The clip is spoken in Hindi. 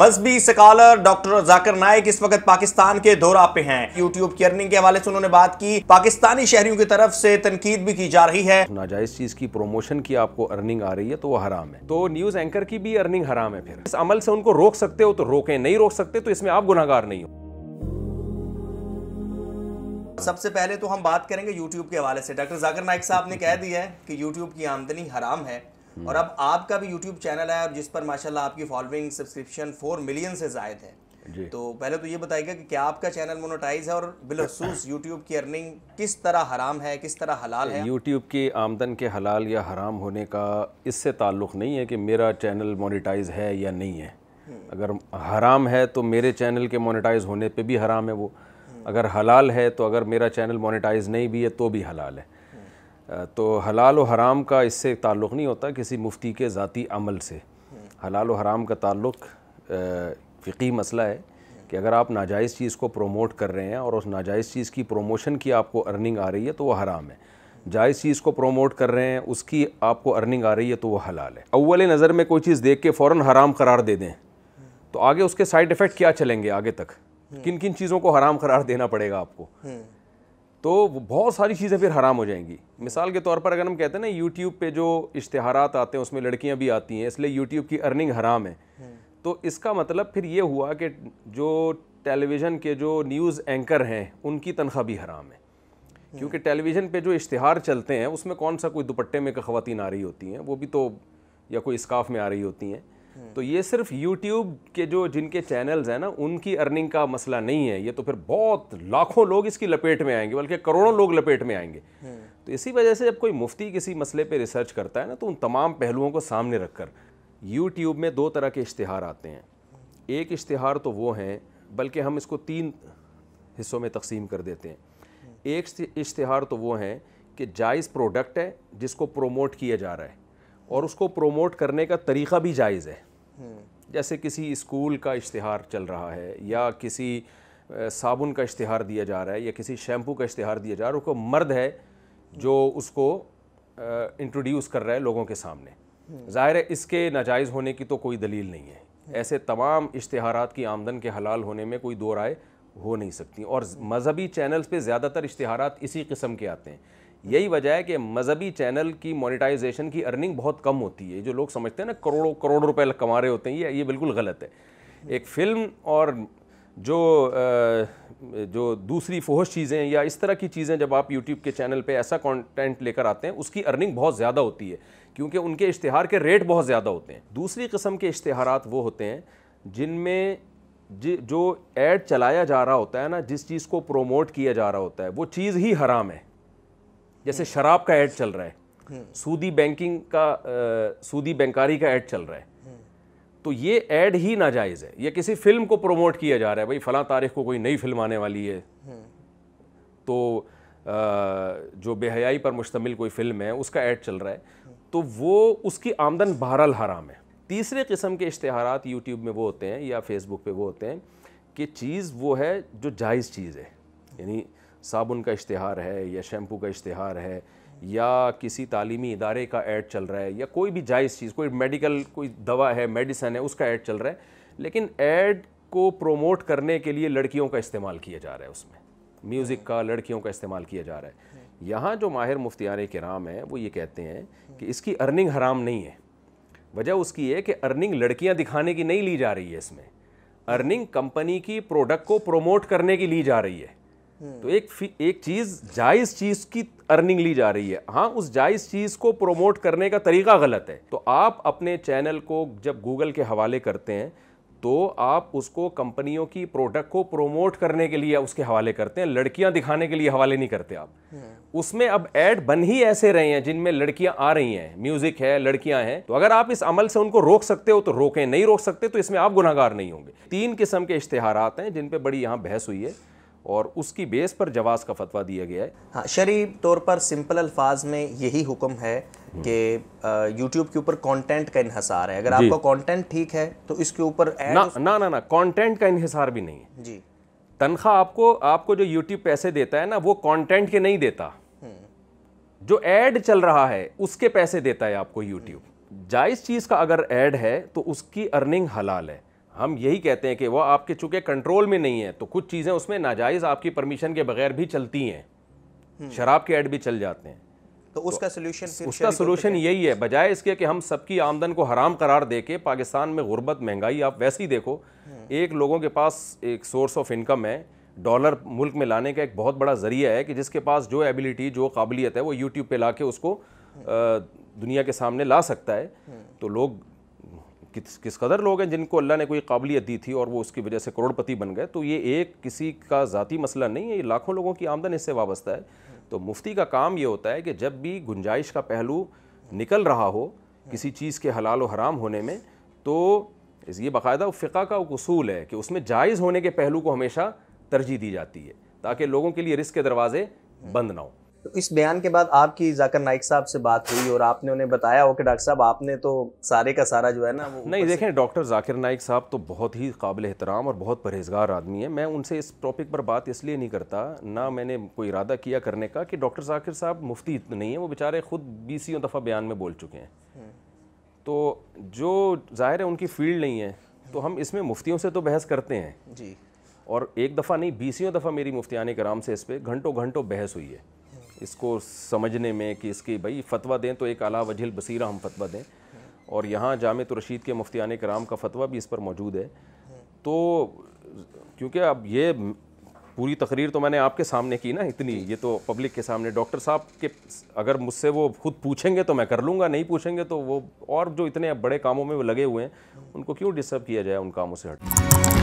मजहबी स्कॉलर डॉक्टर जाकर नायक इस वक्त पाकिस्तान के दौरा पे हैं यूट्यूब की अर्निंग के हवाले से उन्होंने बात की पाकिस्तानी शहरियों की तरफ से तनकीद भी की जा रही है नाजायज चीज की प्रमोशन की आपको अर्निंग आ रही है तो वो हराम है तो न्यूज एंकर की भी अर्निंग हराम है फिर इस अमल से उनको रोक सकते हो तो रोके नहीं रोक सकते तो इसमें आप गुनागार नहीं हो सबसे पहले तो हम बात करेंगे YouTube के हवाले से डॉक्टर जाकर नायक साहब ने कह दिया है कि YouTube की आमदनी हराम है और अब आपका भी यूट्यूब चैनल है और जिस पर माशाल्लाह आपकी फॉलोइंग सब्सक्रिप्शन फोर मिलियन से जायद है तो पहले तो ये बताइएगा कि क्या आपका चैनल मोनोटाइज है और बिलखसूस यूट्यूब की अर्निंग किस तरह हराम है किस तरह हलाल है यूट्यूब की आमदन के हलाल या हराम होने का इससे ताल्लुक़ नहीं है कि मेरा चैनल मोनिटाइज है या नहीं है हम्म। अगर हराम है तो मेरे चैनल के मोनिटाइज होने पर भी हराम है वो हम्म। अगर हलाल है तो अगर मेरा चैनल मोनिटाइज नहीं भी है तो भी हलाल है तो हलाल व हराम का इससे ताल्लुक़ नहीं होता किसी मुफ्ती के ज़ाती अमल से हलाल व हराम का ताल्लुक़ फ़िकी मसला है कि अगर आप नाजायज़ चीज़ को प्रोमोट कर रहे हैं और उस नाजायज़ चीज़ की प्रोमोशन की आपको अर्निंग आ रही है तो वह हराम है जायज़ चीज़ को प्रोमोट कर रहे हैं उसकी आपको अर्निंग आ रही है तो वह हलाल है अव्वल नज़र में कोई चीज़ देख के फ़ौर हराम करार दे दें तो आगे उसके साइड इफ़ेक्ट क्या चलेंगे आगे तक किन किन चीज़ों को हराम करार देना पड़ेगा आपको तो बहुत सारी चीज़ें फिर हराम हो जाएंगी मिसाल के तौर पर अगर हम कहते हैं ना यूट्यूब पे जो इश्तहारात आते हैं उसमें लड़कियां भी आती हैं इसलिए यूट्यूब की अर्निंग हराम है हम्म। तो इसका मतलब फिर ये हुआ कि जो टेलीविज़न के जो न्यूज़ एंकर हैं उनकी तनख्वाह भी हराम है हम्म। क्योंकि टेलीविज़न पर जो इश्तहार चलते हैं उसमें कौन सा कोई दुपट्टे में खातन आ रही होती हैं वो भी तो या कोई स्काफ में आ रही होती हैं हम्म। तो ये सिर्फ यूट्यूब के जो जिनके चैनल्स हैं ना उनकी अर्निंग का मसला नहीं है ये तो फिर बहुत लाखों लोग इसकी लपेट में आएंगे बल्कि करोड़ों लोग लपेट में आएंगे हम्म। तो इसी वजह से जब कोई मुफ्ती किसी मसले पर रिसर्च करता है ना तो उन तमाम पहलुओं को सामने रखकर यूट्यूब में दो तरह के इश्तहार आते हैं एक इश्तहार तो वो हैं बल्कि हम इसको तीन हिस्सों में तकसीम कर देते हैं हम्म। एक इश्तहार तो वो हैं कि जायज़ प्रोडक्ट है जिसको प्रोमोट किया जा रहा है और उसको प्रोमोट करने का तरीक़ा भी जायज़ है हम्म। जैसे किसी स्कूल का इश्तहार चल रहा है या किसी साबुन का इश्तहार दिया जा रहा है या किसी शैम्पू का इश्तहार दिया जा रहा है उसको मर्द है जो उसको इंट्रोड्यूस कर रहा है लोगों के सामने हम्म। ज़ाहिर है इसके नाजायज़ होने की तो कोई दलील नहीं है हम्म। ऐसे तमाम इश्तहार की आमदन के हलाल होने में कोई दो राय हो नहीं सकती और मजहबी चैनल्स पे ज़्यादातर इश्तहारात इसी किस्म के आते हैं यही वजह है कि मजहबी चैनल की मोनेटाइजेशन की अर्निंग बहुत कम होती है जो लोग समझते हैं ना करोड़ों करोड़ रुपए कमा रहे होते हैं ये ये बिल्कुल गलत है एक फिल्म और जो जो दूसरी फोहश चीज़ें या इस तरह की चीज़ें जब आप यूट्यूब के चैनल पे ऐसा कंटेंट लेकर आते हैं उसकी अर्निंग बहुत ज़्यादा होती है क्योंकि उनके इश्तहार के रेट बहुत ज़्यादा होते हैं दूसरी कस्म के इश्तहार वो होते हैं जिनमें जो एड चलाया जा रहा होता है ना जिस चीज़ को प्रोमोट किया जा रहा होता है वो चीज़ ही हराम है जैसे शराब का ऐड चल रहा है हम्म। सूदी बैंकिंग का आ, सूदी बैंकारी का ऐड चल रहा है तो ये ऐड ही नाजायज़ है ये किसी फिल्म को प्रमोट किया जा रहा है भाई फ़लाँ तारीख को कोई नई फिल्म आने वाली है हम्म। तो आ, जो बेहयाई पर मुश्तमिल कोई फिल्म है उसका ऐड चल रहा है तो वो उसकी आमदन बहरहाल हराम है तीसरे किस्म के इश्तहार यूट्यूब में वो होते हैं या फेसबुक पे वो होते हैं कि चीज़ वो है जो जायज़ चीज़ है यानी साबुन का इश्तहार है या शैम्पू का इश्तहार है या किसी तालीमी इदारे का ऐड चल रहा है या कोई भी जायज़ चीज़ कोई मेडिकल कोई दवा है मेडिसन है उसका ऐड चल रहा है लेकिन ऐड को प्रोमोट करने के लिए लड़कियों का इस्तेमाल किया जा रहा है उसमें म्यूज़िक का लड़कियों का इस्तेमाल किया जा रहा है यहाँ जो माहिर के कराम हैं वो ये कहते हैं कि इसकी अर्निंग हराम नहीं है वजह उसकी है कि अर्निंग लड़कियाँ दिखाने की नहीं ली जा रही है इसमें अर्निंग कंपनी की प्रोडक्ट को प्रोमोट करने की ली जा रही है तो एक एक चीज़ जायज़ चीज़ की अर्निंग ली जा रही है हाँ उस जायज़ चीज़ को प्रोमोट करने का तरीका गलत है तो आप अपने चैनल को जब गूगल के हवाले करते हैं तो आप उसको कंपनियों की प्रोडक्ट को प्रोमोट करने के लिए उसके हवाले करते हैं लड़कियां दिखाने के लिए हवाले नहीं करते आप उसमें अब ऐड बन ही ऐसे रहे हैं जिनमें लड़कियां आ रही हैं म्यूजिक है लड़कियां हैं तो अगर आप इस अमल से उनको रोक सकते हो तो रोकें नहीं रोक सकते तो इसमें आप गुनागार नहीं होंगे तीन किस्म के इश्तेहार हैं जिन पर बड़ी यहाँ बहस हुई है और उसकी बेस पर जवाज़ का फतवा दिया गया है हाँ शरी तौर पर सिंपल अल्फाज में यही हुक्म है कि यूट्यूब के ऊपर कंटेंट का इन्हसार है अगर आपका कंटेंट ठीक है तो इसके ऊपर ना, उस... ना ना ना कंटेंट का इन्हसार भी नहीं है जी तनख्वाह आपको आपको जो यूट्यूब पैसे देता है ना वो कॉन्टेंट के नहीं देता जो एड चल रहा है उसके पैसे देता है आपको यूट्यूब जायज़ चीज़ का अगर एड है तो उसकी अर्निंग हलाल है हम यही कहते हैं कि वह आपके चूँकि कंट्रोल में नहीं है तो कुछ चीज़ें उसमें नाजायज़ आपकी परमिशन के बगैर भी चलती हैं हम्म। शराब के ऐड भी चल जाते हैं तो, तो उसका सोल्यूशन उसका सोल्यूशन यही है बजाय इसके कि हम सबकी आमदन को हराम करार दे के पाकिस्तान में गुर्बत महंगाई आप वैसे ही देखो हम्म। एक लोगों के पास एक सोर्स ऑफ इनकम है डॉलर मुल्क में लाने का एक बहुत बड़ा जरिया है कि जिसके पास जो एबिलिटी जो काबिलियत है वो यूट्यूब पे ला के उसको हम्म। दुनिया के सामने ला सकता है तो लोग किस किस कदर लोग हैं जिनको अल्लाह ने कोई काबिलियत दी थी और वो उसकी वजह से करोड़पति बन गए तो ये एक किसी का ज़ाती मसला नहीं है ये लाखों लोगों की आमदन इससे वाबस्ता है तो मुफ्ती का काम ये होता है कि जब भी गुंजाइश का पहलू निकल रहा हो किसी चीज़ के हलाल व हराम होने में तो ये बाकायदा फ़िका का उसूल है कि उसमें जायज़ होने के पहलू को हमेशा तरजीह दी जाती है ताकि लोगों के लिए रिस्क के दरवाजे बंद ना हों तो इस बयान के बाद आपकी जाकर नाइक साहब से बात हुई और आपने उन्हें बताया हो कि डॉक्टर साहब आपने तो सारे का सारा जो है ना वो नहीं देखें डॉक्टर जाकिर नाइक साहब तो बहुत ही काबिल एहतराम और बहुत परहेजगार आदमी है मैं उनसे इस टॉपिक पर बात इसलिए नहीं करता ना मैंने कोई इरादा किया करने का कि डॉक्टर जाकिर साहब मुफ्ती नहीं है वो बेचारे खुद बीसियों दफ़ा बयान में बोल चुके हैं तो जो ज़ाहिर है उनकी फील्ड नहीं है तो हम इसमें मुफ्तियों से तो बहस करते हैं जी और एक दफ़ा नहीं बीसियों दफ़ा मेरी मुफ्तियान कराम से इस पर घंटों घंटों बहस हुई है इसको समझने में कि इसकी भाई फतवा दें तो एक अला वजिल बसीरा हम फतवा दें और यहाँ जाम तो रशीद के मुफ्तियान कराम का फतवा भी इस पर मौजूद है तो क्योंकि अब ये पूरी तकरीर तो मैंने आपके सामने की ना इतनी ये तो पब्लिक के सामने डॉक्टर साहब के अगर मुझसे वो खुद पूछेंगे तो मैं कर लूँगा नहीं पूछेंगे तो वो और जो इतने बड़े कामों में वो लगे हुए हैं उनको क्यों डिस्टर्ब किया जाए उन कामों से हट